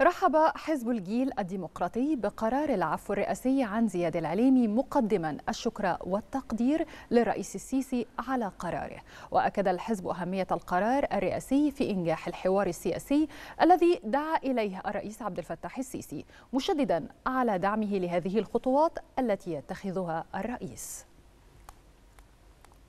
رحب حزب الجيل الديمقراطي بقرار العفو الرئاسي عن زياد العليمي مقدما الشكر والتقدير للرئيس السيسي على قراره واكد الحزب اهميه القرار الرئاسي في انجاح الحوار السياسي الذي دعا اليه الرئيس عبد الفتاح السيسي مشددا على دعمه لهذه الخطوات التي يتخذها الرئيس